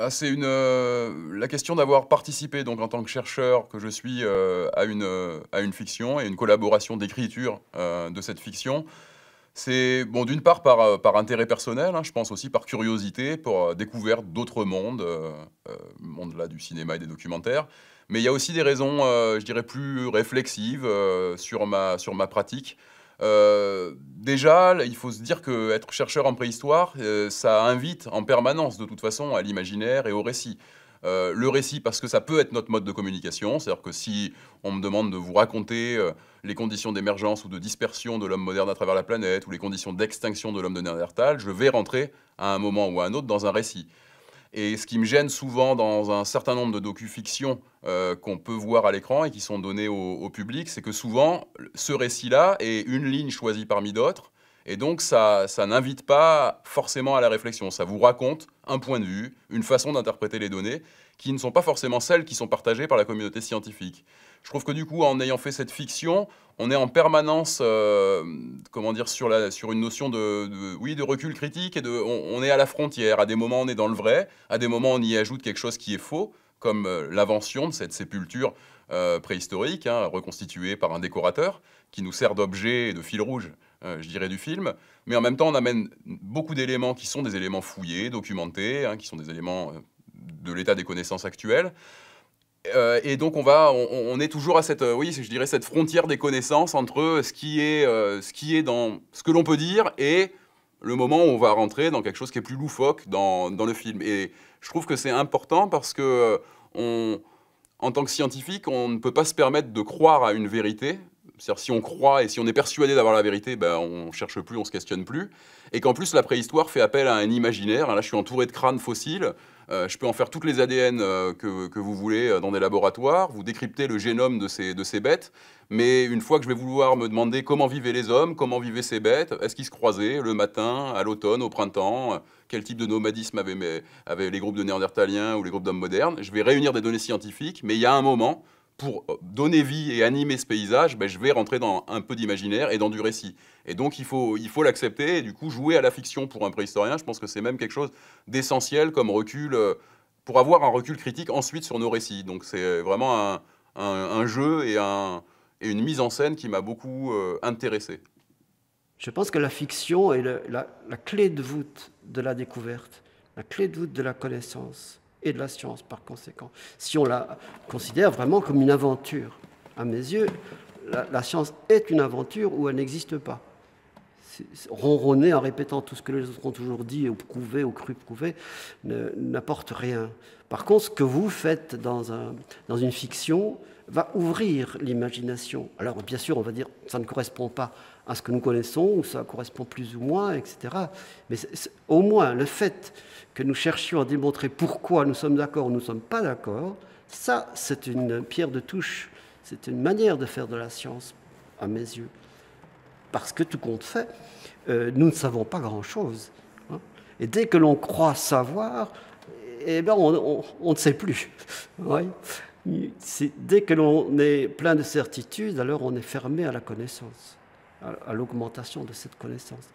Ah, c'est euh, la question d'avoir participé, donc en tant que chercheur que je suis, euh, à, une, euh, à une fiction et une collaboration d'écriture de cette fiction. C'est bon, d'une part par, par intérêt personnel, hein, je pense aussi par curiosité, pour découverte d'autres mondes, monde là du cinéma et des documentaires. Mais il y a aussi des raisons, je dirais, plus réflexives sur, ma, sur ma pratique. Euh, déjà, il faut se dire qu'être chercheur en préhistoire, euh, ça invite en permanence de toute façon à l'imaginaire et au récit. Euh, le récit parce que ça peut être notre mode de communication, c'est-à-dire que si on me demande de vous raconter les conditions d'émergence ou de dispersion de l'homme moderne à travers la planète ou les conditions d'extinction de l'homme de Néandertal, je vais rentrer à un moment ou à un autre dans un récit. Et ce qui me gêne souvent dans un certain nombre de docufictions fictions euh, qu'on peut voir à l'écran et qui sont données au, public, c'est que souvent, ce récit-là est une ligne choisie parmi d'autres. Et donc, ça, ça n'invite pas forcément à la réflexion. Ça vous raconte un point de vue, une façon d'interpréter les données, qui ne sont pas forcément celles qui sont partagées par la communauté scientifique. Je trouve que du coup, en ayant fait cette fiction, on est en permanence, euh, comment dire, sur, la, sur une notion de, oui, de recul critique et de, on, est à la frontière. À des moments, on est dans le vrai. À des moments, on y ajoute quelque chose qui est faux, comme euh, l'invention de cette sépulture euh, préhistorique, hein, reconstituée par un décorateur, qui nous sert d'objet et de fil rouge, je dirais, du film. Mais en même temps, on amène beaucoup d'éléments qui sont des éléments fouillés, documentés, hein, qui sont des éléments de l'état des connaissances actuelles. Euh, et donc on va, on, est toujours à cette, euh, oui, je dirais cette frontière des connaissances entre ce qui est, euh, ce qui est dans ce que l'on peut dire et le moment où on va rentrer dans quelque chose qui est plus loufoque dans, le film. Et je trouve que c'est important parce que en tant que scientifique, on ne peut pas se permettre de croire à une vérité cest si on croit et si on est persuadé d'avoir la vérité, ben, on ne cherche plus, on ne se questionne plus. Et qu'en plus la préhistoire fait appel à un imaginaire. Là je suis entouré de crânes fossiles. Euh, je peux en faire toutes les ADN euh, que, vous voulez euh, dans des laboratoires, vous décryptez le génome de ces, bêtes, mais une fois que je vais vouloir me demander comment vivaient les hommes, comment vivaient ces bêtes, est-ce qu'ils se croisaient le matin, à l'automne, au printemps, quel type de nomadisme avaient, avaient les groupes de néandertaliens ou les groupes d'hommes modernes, je vais réunir des données scientifiques, mais il y a un moment pour euh, donner vie et animer ce paysage, ben, je vais rentrer dans un peu d'imaginaire et dans du récit. Et donc il faut il faut l'accepter et du coup jouer à la fiction pour un préhistorien, je pense que c'est même quelque chose d'essentiel comme recul euh, pour avoir un recul critique ensuite sur nos récits. Donc c'est vraiment un, jeu et, une mise en scène qui m'a beaucoup euh, intéressé. Je pense que la fiction est la, la clé de voûte de la découverte, la clé de voûte de la connaissance de la science par conséquent. Si on la considère vraiment comme une aventure, à mes yeux, la, la science est une aventure où elle n'existe pas ronronner en répétant tout ce que les autres ont toujours dit, ou prouvé, ou cru prouvé, n'apporte rien. Par contre, ce que vous faites dans, une fiction va ouvrir l'imagination. Alors, bien sûr, on va dire, ça ne correspond pas à ce que nous connaissons, ou ça correspond plus ou moins, etc. Mais au moins, le fait que nous cherchions à démontrer pourquoi nous sommes d'accord ou nous ne sommes pas d'accord, ça, c'est une pierre de touche, c'est une manière de faire de la science, à mes yeux parce que tout compte fait, euh, nous ne savons pas grand-chose. Hein. Et dès que l'on croit savoir, eh ben, on, ne sait plus. Dès que l'on est plein de certitudes, alors on est fermé à la connaissance, à l'augmentation de cette connaissance.